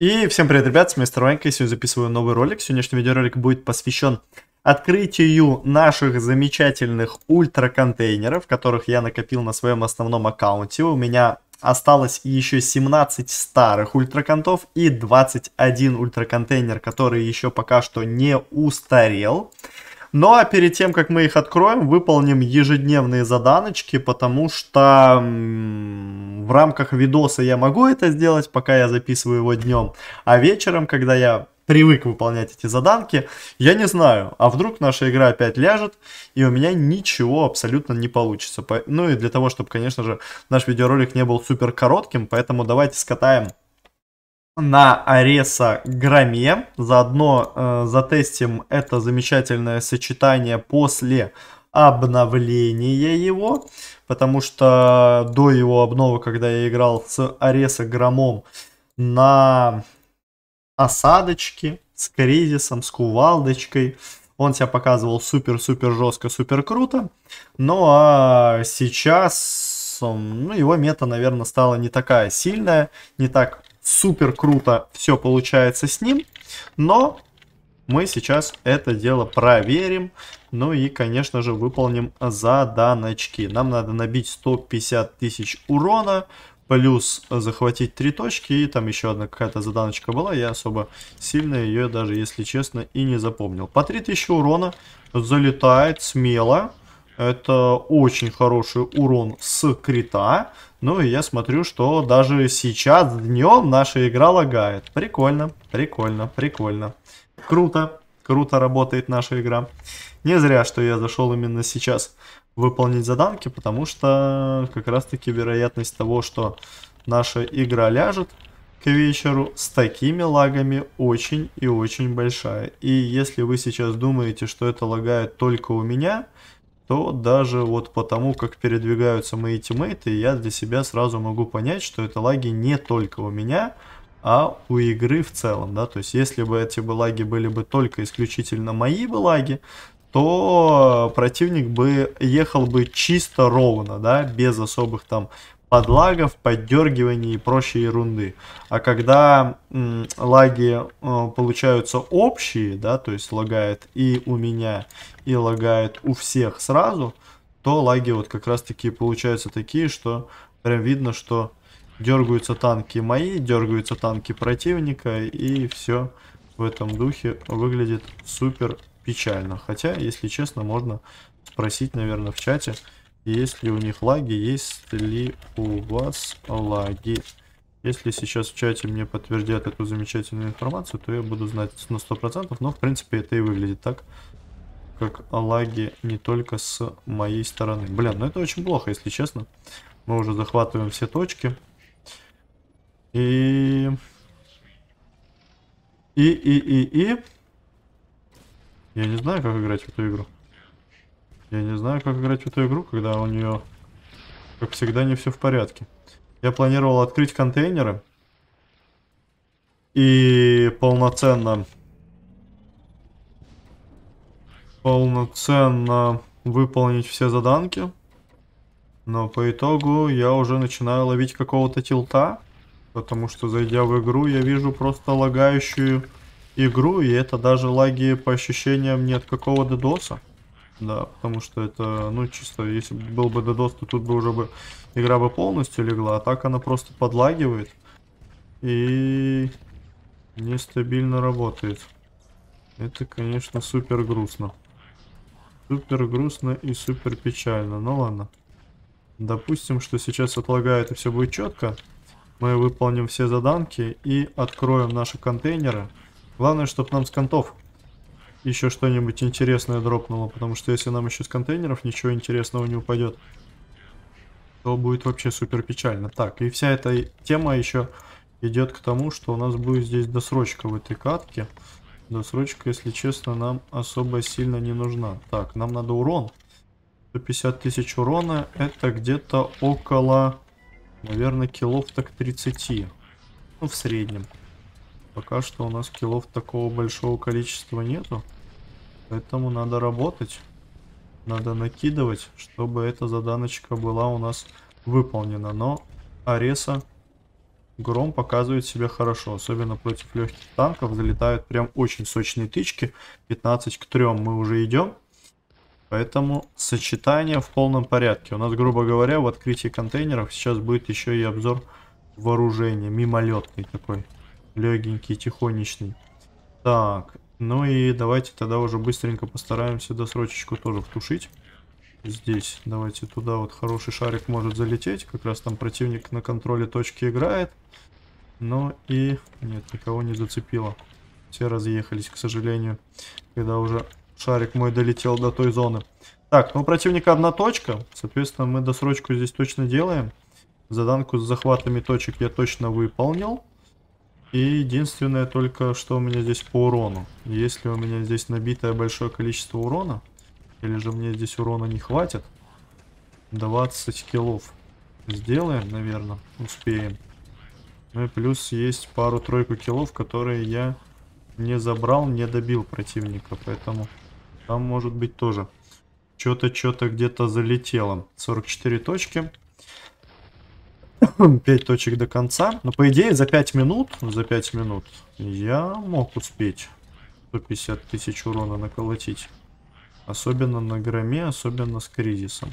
И всем привет, ребят, с моей сторонки, сегодня записываю новый ролик. Сегодняшний видеоролик будет посвящен открытию наших замечательных ультра-контейнеров, которых я накопил на своем основном аккаунте. У меня осталось еще 17 старых ультраконтов и 21 ультраконтейнер, который еще пока что не устарел. Ну а перед тем, как мы их откроем, выполним ежедневные заданочки, потому что в рамках видоса я могу это сделать, пока я записываю его днем, а вечером, когда я привык выполнять эти заданки, я не знаю, а вдруг наша игра опять ляжет, и у меня ничего абсолютно не получится. Ну и для того, чтобы, конечно же, наш видеоролик не был супер коротким, поэтому давайте скатаем на Ареса Граме. Заодно э, затестим это замечательное сочетание после обновления его. Потому что до его обнова, когда я играл с Ареса Громом на осадочке, с кризисом, с кувалдочкой, он себя показывал супер-супер жестко, супер круто. Ну а сейчас ну, его мета, наверное, стала не такая сильная, не так супер круто все получается с ним, но мы сейчас это дело проверим, ну и, конечно же, выполним заданочки. Нам надо набить 150 тысяч урона, плюс захватить три точки, и там еще одна какая-то заданочка была, я особо сильно ее даже, если честно, и не запомнил. По 3000 урона залетает смело, это очень хороший урон с крита, ну и я смотрю, что даже сейчас днем наша игра лагает. Прикольно, прикольно, прикольно. Круто, круто работает наша игра. Не зря, что я зашел именно сейчас выполнить заданки, потому что как раз таки вероятность того, что наша игра ляжет к вечеру с такими лагами очень и очень большая. И если вы сейчас думаете, что это лагает только у меня, то даже вот по тому, как передвигаются мои тиммейты, я для себя сразу могу понять, что это лаги не только у меня, а у игры в целом, да, то есть если бы эти бы лаги были бы только исключительно мои бы лаги, то противник бы ехал бы чисто ровно, да, без особых там подлагов, поддергиваний и прочей ерунды. А когда м, лаги э, получаются общие, да, то есть лагает и у меня, и лагает у всех сразу, то лаги вот как раз таки получаются такие, что прям видно, что дергаются танки мои, дергаются танки противника, и все в этом духе выглядит супер печально. Хотя, если честно, можно спросить, наверное, в чате, есть ли у них лаги? Есть ли у вас лаги? Если сейчас в чате мне подтвердят эту замечательную информацию, то я буду знать на 100%, но в принципе это и выглядит так, как лаги не только с моей стороны. Блин, ну это очень плохо, если честно. Мы уже захватываем все точки. И... И, и, и, и... Я не знаю, как играть в эту игру. Я не знаю, как играть в эту игру, когда у нее, как всегда, не все в порядке. Я планировал открыть контейнеры и полноценно полноценно выполнить все заданки. Но по итогу я уже начинаю ловить какого-то тилта, потому что зайдя в игру, я вижу просто лагающую игру, и это даже лаги по ощущениям нет какого то дедоса. Да, потому что это, ну, чисто, если был бы DDoS, то тут бы уже бы игра бы полностью легла, а так она просто подлагивает и нестабильно работает. Это, конечно, супер грустно. Супер грустно и супер печально. Ну ладно. Допустим, что сейчас отлагает и все будет четко. Мы выполним все заданки и откроем наши контейнеры. Главное, чтобы нам с контов еще что-нибудь интересное дропнуло, потому что если нам еще с контейнеров ничего интересного не упадет, то будет вообще супер печально. Так, и вся эта тема еще идет к тому, что у нас будет здесь досрочка в этой катке. Досрочка, если честно, нам особо сильно не нужна. Так, нам надо урон. 150 тысяч урона, это где-то около, наверное, килов так 30. Ну, в среднем. Пока что у нас килов такого большого количества нету. Поэтому надо работать. Надо накидывать, чтобы эта заданочка была у нас выполнена. Но Ареса Гром показывает себя хорошо, особенно против легких танков. Залетают прям очень сочные тычки. 15 к 3 мы уже идем. Поэтому сочетание в полном порядке. У нас, грубо говоря, в открытии контейнеров сейчас будет еще и обзор вооружения. Мимолетный такой. Легенький, тихонечный. Так, ну и давайте тогда уже быстренько постараемся досрочечку тоже втушить. Здесь давайте туда вот хороший шарик может залететь. Как раз там противник на контроле точки играет. Но ну и... Нет, никого не зацепило. Все разъехались, к сожалению. Когда уже шарик мой долетел до той зоны. Так, ну у противника одна точка. Соответственно, мы досрочку здесь точно делаем. Заданку с захватами точек я точно выполнил. И единственное только, что у меня здесь по урону. Если у меня здесь набитое большое количество урона, или же мне здесь урона не хватит, 20 килов сделаем, наверное, успеем. Ну и плюс есть пару-тройку килов, которые я не забрал, не добил противника, поэтому там может быть тоже что-то, что-то где-то залетело. 44 точки. 5 точек до конца. Но по идее за 5 минут, за 5 минут я мог успеть 150 тысяч урона наколотить. Особенно на громе, особенно с кризисом.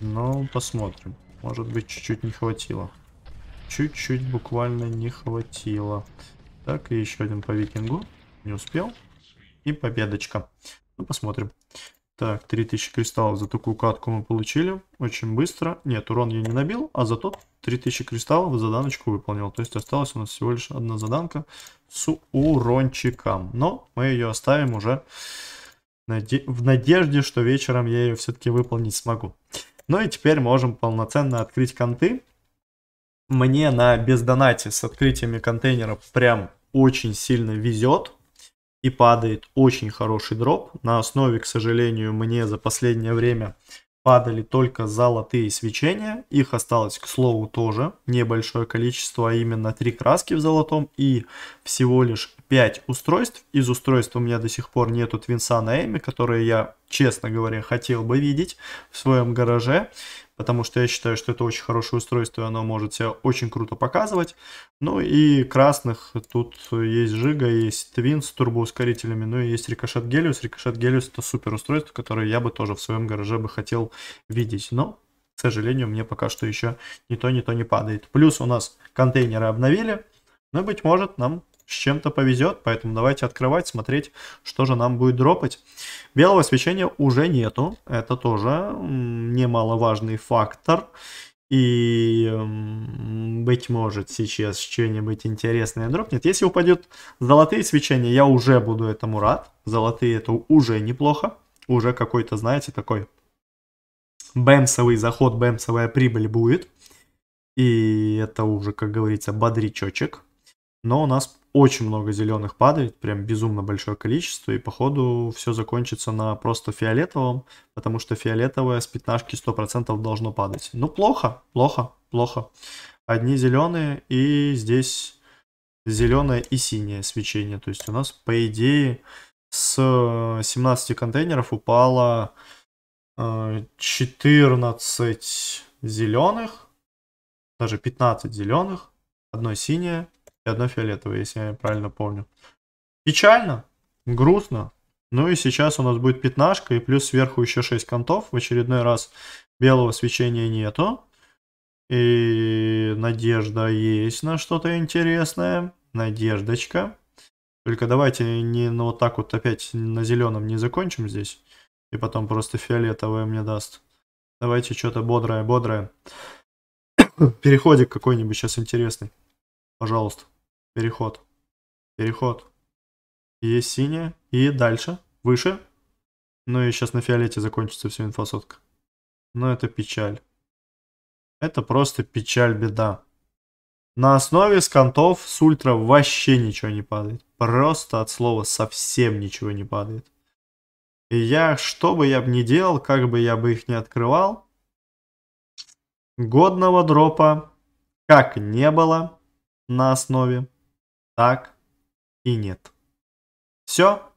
Но посмотрим. Может быть чуть-чуть не хватило. Чуть-чуть буквально не хватило. Так, и еще один по викингу. Не успел. И победочка. Ну, посмотрим. Так, 3000 кристаллов за такую катку мы получили. Очень быстро. Нет, урон я не набил, а зато 3000 кристаллов заданочку выполнил. То есть осталась у нас всего лишь одна заданка с урончиком. Но мы ее оставим уже наде в надежде, что вечером я ее все-таки выполнить смогу. Ну и теперь можем полноценно открыть конты. Мне на бездонате с открытиями контейнеров прям очень сильно везет и падает очень хороший дроп. На основе, к сожалению, мне за последнее время падали только золотые свечения. Их осталось, к слову, тоже небольшое количество, а именно три краски в золотом и всего лишь 5 устройств. Из устройств у меня до сих пор нету Твинса на Эми, которые я, честно говоря, хотел бы видеть в своем гараже, потому что я считаю, что это очень хорошее устройство, и оно может себя очень круто показывать. Ну и красных тут есть Жига, есть Твин с турбоускорителями, ну и есть Рикошет Гелиус. Рикошет Гелиус это супер устройство, которое я бы тоже в своем гараже бы хотел видеть, но к сожалению, мне пока что еще ни то, ни то не падает. Плюс у нас контейнеры обновили, но, ну, быть может, нам с чем-то повезет, поэтому давайте открывать, смотреть, что же нам будет дропать. Белого свечения уже нету, это тоже немаловажный фактор. И, быть может, сейчас что-нибудь интересное дропнет. Если упадет золотые свечения, я уже буду этому рад. Золотые это уже неплохо. Уже какой-то, знаете, такой бэмсовый заход, бэмсовая прибыль будет. И это уже, как говорится, бодрячочек. Но у нас очень много зеленых падает, прям безумно большое количество, и походу все закончится на просто фиолетовом, потому что фиолетовое с пятнашки 100% должно падать. Ну, плохо, плохо, плохо. Одни зеленые, и здесь зеленое и синее свечение. То есть у нас, по идее, с 17 контейнеров упало 14 э, зеленых, даже 15 зеленых, одно синее, и одна фиолетовая, если я правильно помню. Печально, грустно. Ну и сейчас у нас будет пятнашка и плюс сверху еще 6 контов. В очередной раз белого свечения нету. И надежда есть на что-то интересное. Надеждочка. Только давайте не ну, вот так вот опять на зеленом не закончим здесь. И потом просто фиолетовое мне даст. Давайте что-то бодрое, бодрое. Переходик какой-нибудь сейчас интересный. Пожалуйста. Переход. Переход. Есть синяя. И дальше. Выше. Ну и сейчас на фиолете закончится вся инфосотка. Но ну, это печаль. Это просто печаль, беда. На основе скантов с ультра вообще ничего не падает. Просто от слова совсем ничего не падает. И я, что бы я бы ни делал, как бы я бы их не открывал, годного дропа как не было на основе так и нет. Все.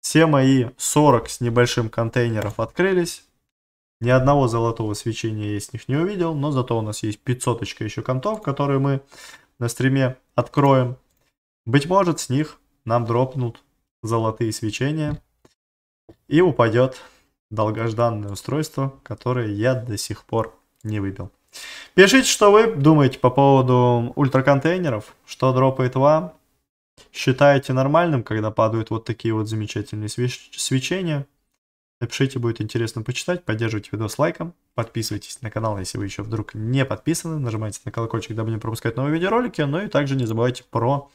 Все мои 40 с небольшим контейнеров открылись. Ни одного золотого свечения я с них не увидел, но зато у нас есть 500 еще контов, которые мы на стриме откроем. Быть может, с них нам дропнут золотые свечения и упадет долгожданное устройство, которое я до сих пор не выбил. Пишите, что вы думаете по поводу ультраконтейнеров, что дропает вам. Считаете нормальным, когда падают вот такие вот замечательные свеч свечения? Напишите, будет интересно почитать. Поддерживайте видос лайком. Подписывайтесь на канал, если вы еще вдруг не подписаны. Нажимайте на колокольчик, дабы не пропускать новые видеоролики. Ну и также не забывайте про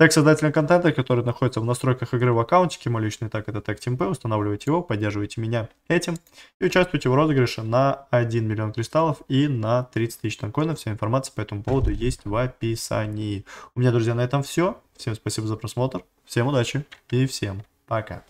так создателя контента, который находится в настройках игры в аккаунтике, мой личный так это так. TeamP, устанавливайте его, поддерживайте меня этим и участвуйте в розыгрыше на 1 миллион кристаллов и на 30 тысяч танкоинов. Вся информация по этому поводу есть в описании. У меня, друзья, на этом все. Всем спасибо за просмотр, всем удачи и всем пока.